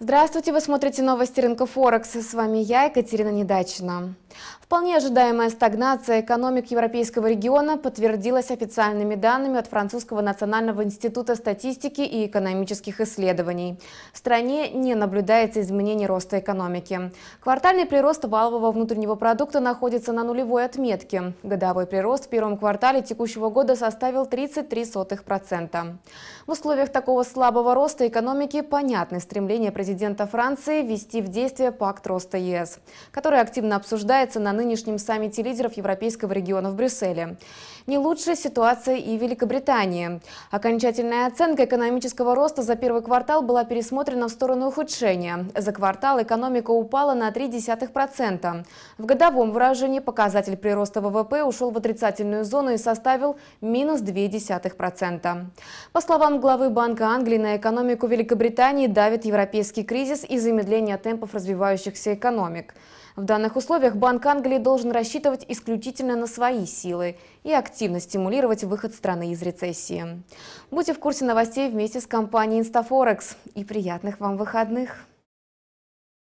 Здравствуйте, вы смотрите новости рынка Форекс. С вами я, Екатерина Недачина. Вполне ожидаемая стагнация экономик европейского региона подтвердилась официальными данными от Французского национального института статистики и экономических исследований. В стране не наблюдается изменений роста экономики. Квартальный прирост валового внутреннего продукта находится на нулевой отметке. Годовой прирост в первом квартале текущего года составил 33%. В условиях такого слабого роста экономики понятны стремления президента Франции ввести в действие пакт роста ЕС, который активно обсуждается обсуждается на нынешнем саммите лидеров Европейского региона в Брюсселе. Не лучше ситуация и в Великобритании. Окончательная оценка экономического роста за первый квартал была пересмотрена в сторону ухудшения. За квартал экономика упала на 0,3%. В годовом выражении показатель прироста ВВП ушел в отрицательную зону и составил минус 0,2%. По словам главы Банка Англии, на экономику Великобритании давит европейский кризис и замедление темпов развивающихся экономик. В данных условиях банк Банк Англии должен рассчитывать исключительно на свои силы и активно стимулировать выход страны из рецессии. Будьте в курсе новостей вместе с компанией InstaForex и приятных вам выходных!